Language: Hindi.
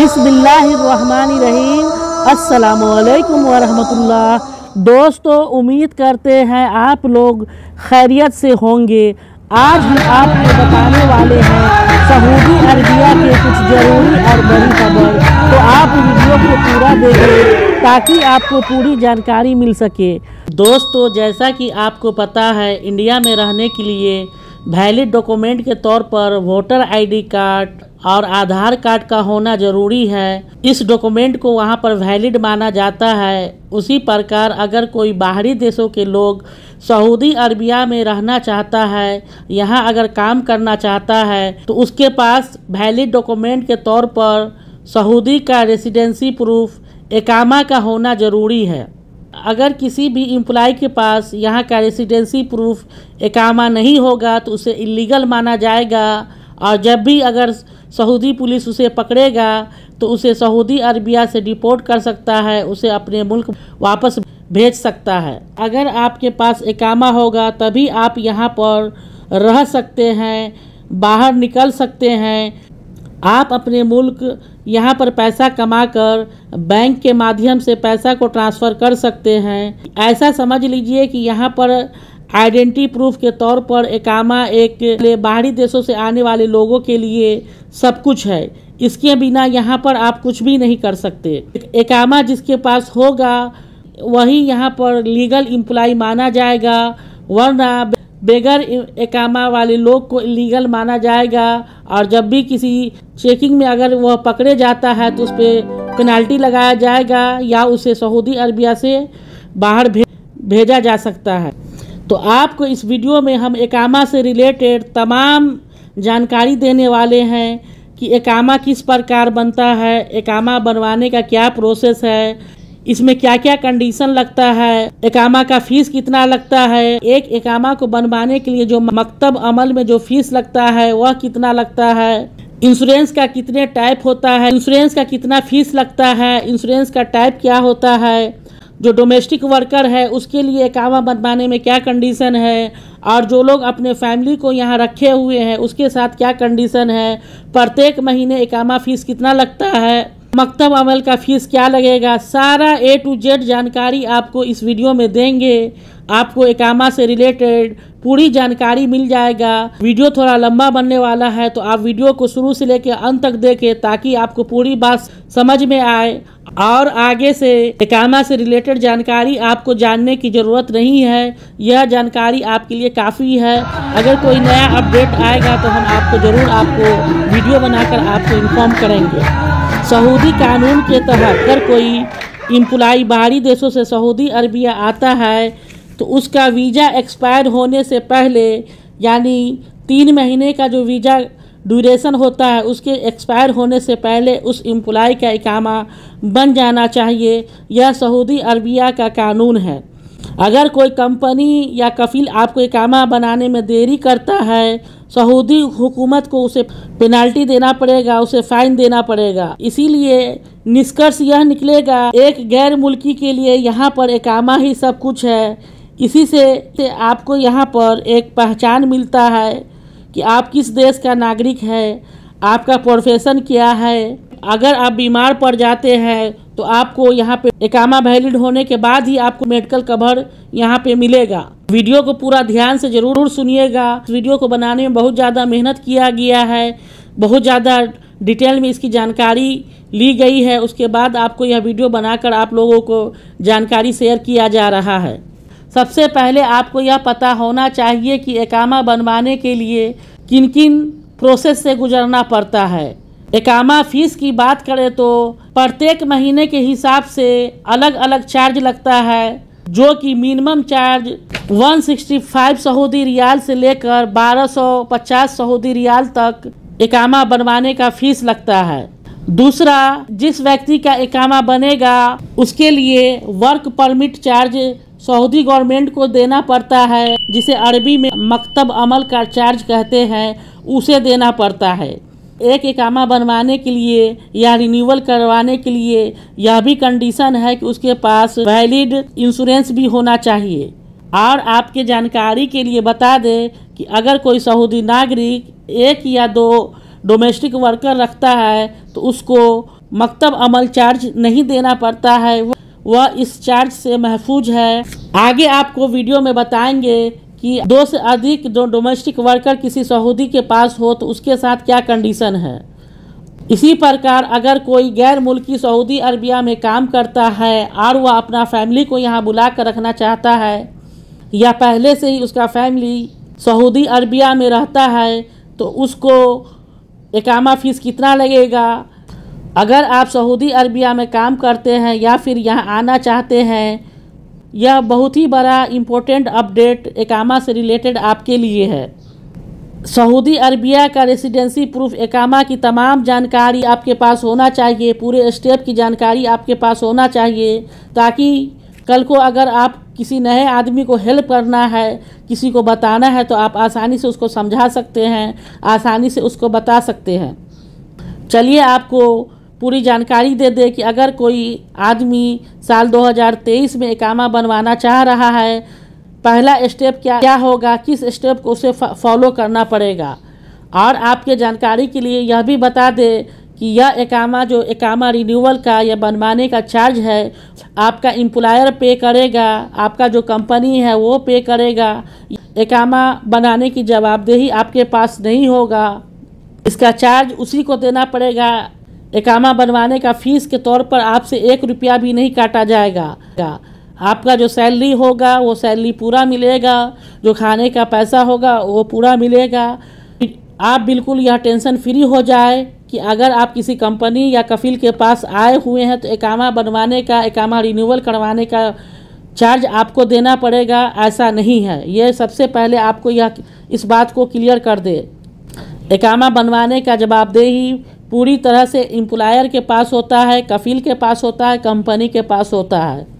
बिसमीम असलकम वरहमतुल्लाह दोस्तों उम्मीद करते हैं आप लोग खैरियत से होंगे आज हम आपको बताने वाले हैं सऊदी अरबिया के कुछ ज़रूरी और बड़ी खबर तो आप वीडियो को पूरा देखें ताकि आपको पूरी जानकारी मिल सके दोस्तों जैसा कि आपको पता है इंडिया में रहने के लिए वैलिड डॉक्यूमेंट के तौर पर वोटर आईडी कार्ड और आधार कार्ड का होना जरूरी है इस डॉक्यूमेंट को वहाँ पर वैलिड माना जाता है उसी प्रकार अगर कोई बाहरी देशों के लोग सऊदी अरबिया में रहना चाहता है यहाँ अगर काम करना चाहता है तो उसके पास वैलिड डॉक्यूमेंट के तौर पर सऊदी का रेसिडेंसी प्रूफ एकामा का होना ज़रूरी है अगर किसी भी एम्प्लॉय के पास यहाँ का रेसिडेंसी प्रूफ एकामा नहीं होगा तो उसे इलीगल माना जाएगा और जब भी अगर सऊदी पुलिस उसे पकड़ेगा तो उसे सऊदी अरबिया से डिपोर्ट कर सकता है उसे अपने मुल्क वापस भेज सकता है अगर आपके पास एकामा होगा तभी आप यहाँ पर रह सकते हैं बाहर निकल सकते हैं आप अपने मुल्क यहाँ पर पैसा कमाकर बैंक के माध्यम से पैसा को ट्रांसफ़र कर सकते हैं ऐसा समझ लीजिए कि यहाँ पर आइडेंटिटी प्रूफ के तौर पर एकामा एक बाहरी देशों से आने वाले लोगों के लिए सब कुछ है इसके बिना यहाँ पर आप कुछ भी नहीं कर सकते एकामा जिसके पास होगा वही यहाँ पर लीगल इम्प्लाई माना जाएगा वरना बेगर एकामा वाले लोग को लीगल माना जाएगा और जब भी किसी चेकिंग में अगर वह पकड़े जाता है तो उस पर पेनाल्टी लगाया जाएगा या उसे सऊदी अरबिया से बाहर भेजा जा सकता है तो आपको इस वीडियो में हम एकामा से रिलेटेड तमाम जानकारी देने वाले हैं कि एकामा किस प्रकार बनता है एकामा बनवाने का क्या प्रोसेस है इसमें क्या क्या कंडीशन लगता है एकामा का फीस कितना लगता है एक एकामा को बनवाने के लिए जो मकतब अमल में जो फीस लगता है वह कितना लगता है इंश्योरेंस का कितने टाइप होता है इंश्योरेंस का कितना फीस लगता है इंश्योरेंस का टाइप क्या होता है जो डोमेस्टिक वर्कर है उसके लिए कावा बनवाने में क्या कंडीशन है और जो लोग अपने फैमिली को यहाँ रखे हुए हैं उसके साथ क्या कंडीशन है प्रत्येक महीने इकामा फीस कितना लगता है मकतब अमल का फ़ीस क्या लगेगा सारा ए टू जेड जानकारी आपको इस वीडियो में देंगे आपको एकामा से रिलेटेड पूरी जानकारी मिल जाएगा वीडियो थोड़ा लंबा बनने वाला है तो आप वीडियो को शुरू से लेकर अंत तक देखें ताकि आपको पूरी बात समझ में आए और आगे से एकामा से रिलेटेड जानकारी आपको जानने की ज़रूरत नहीं है यह जानकारी आपके लिए काफ़ी है अगर कोई नया अपडेट आएगा तो हम आपको ज़रूर आपको वीडियो बनाकर आपको इन्फॉर्म करेंगे सऊदी कानून के तहत अगर कोई इम्प्लाई बाहरी देशों से सऊदी अरबिया आता है तो उसका वीज़ा एक्सपायर होने से पहले यानी तीन महीने का जो वीज़ा ड्यूरेशन होता है उसके एक्सपायर होने से पहले उस एम्प्लाई का इकामा बन जाना चाहिए यह सऊदी अरबिया का कानून है अगर कोई कंपनी या कफील आपको इकामा बनाने में देरी करता है सऊदी हुकूमत को उसे पेनाल्टी देना पड़ेगा उसे फाइन देना पड़ेगा इसीलिए निष्कर्ष यह निकलेगा एक गैर मुल्की के लिए यहाँ पर एकामा ही सब कुछ है इसी से आपको यहाँ पर एक पहचान मिलता है कि आप किस देश का नागरिक है आपका प्रोफेशन क्या है अगर आप बीमार पड़ जाते हैं तो आपको यहाँ पे एकामा वैलिड होने के बाद ही आपको मेडिकल कवर यहाँ पे मिलेगा वीडियो को पूरा ध्यान से जरूर सुनिएगा वीडियो को बनाने में बहुत ज़्यादा मेहनत किया गया है बहुत ज़्यादा डिटेल में इसकी जानकारी ली गई है उसके बाद आपको यह वीडियो बनाकर आप लोगों को जानकारी शेयर किया जा रहा है सबसे पहले आपको यह पता होना चाहिए कि एकामा बनवाने के लिए किन किन प्रोसेस से गुजरना पड़ता है एकामा फीस की बात करें तो प्रत्येक महीने के हिसाब से अलग अलग चार्ज लगता है जो कि मिनिमम चार्ज 165 सऊदी रियाल से लेकर 1250 सऊदी रियाल तक एकामा बनवाने का फीस लगता है दूसरा जिस व्यक्ति का एकामा बनेगा उसके लिए work permit charge Saudi government को देना पड़ता है जिसे अरबी में मकतब अमल का चार्ज कहते हैं उसे देना पड़ता है एक इकामा बनवाने के लिए या रिन्यूअल करवाने के लिए यह भी कंडीशन है कि उसके पास वैलिड इंश्योरेंस भी होना चाहिए और आपके जानकारी के लिए बता दें कि अगर कोई सऊदी नागरिक एक या दो डोमेस्टिक वर्कर रखता है तो उसको मकतब अमल चार्ज नहीं देना पड़ता है वह इस चार्ज से महफूज है आगे आपको वीडियो में बताएंगे कि दो से अधिक जो डोमेस्टिक वर्कर किसी सऊदी के पास हो तो उसके साथ क्या कंडीशन है इसी प्रकार अगर कोई गैर मुल्की सऊदी अरबिया में काम करता है और वह अपना फैमिली को यहाँ बुला कर रखना चाहता है या पहले से ही उसका फैमिली सऊदी अरबिया में रहता है तो उसको एकामा फीस कितना लगेगा अगर आप सऊदी अरबिया में काम करते हैं या फिर यहाँ आना चाहते हैं यह बहुत ही बड़ा इम्पोर्टेंट अपडेट एकामा से रिलेटेड आपके लिए है सऊदी अरबिया का रेसिडेंसी प्रूफ एकामा की तमाम जानकारी आपके पास होना चाहिए पूरे स्टेप की जानकारी आपके पास होना चाहिए ताकि कल को अगर आप किसी नए आदमी को हेल्प करना है किसी को बताना है तो आप आसानी से उसको समझा सकते हैं आसानी से उसको बता सकते हैं चलिए आपको पूरी जानकारी दे दे कि अगर कोई आदमी साल 2023 में इकामा बनवाना चाह रहा है पहला स्टेप क्या क्या होगा किस स्टेप को उसे फॉलो करना पड़ेगा और आपके जानकारी के लिए यह भी बता दें कि यह एकामा जो एकामा रिन्यूअल का या बनवाने का चार्ज है आपका एम्प्लॉयर पे करेगा आपका जो कंपनी है वो पे करेगा एकामा बनाने की जवाबदेही आपके पास नहीं होगा इसका चार्ज उसी को देना पड़ेगा एकामा बनवाने का फीस के तौर पर आपसे एक रुपया भी नहीं काटा जाएगा आपका जो सैलरी होगा वो सैलरी पूरा मिलेगा जो खाने का पैसा होगा वो पूरा मिलेगा आप बिल्कुल यह टेंशन फ्री हो जाए कि अगर आप किसी कंपनी या कफिल के पास आए हुए हैं तो एकामा बनवाने का एकामा रिन्यूअल करवाने का चार्ज आपको देना पड़ेगा ऐसा नहीं है ये सबसे पहले आपको यह इस बात को क्लियर कर दे एकामा बनवाने का जवाबदेही पूरी तरह से एम्प्लॉयर के पास होता है कफील के पास होता है कंपनी के पास होता है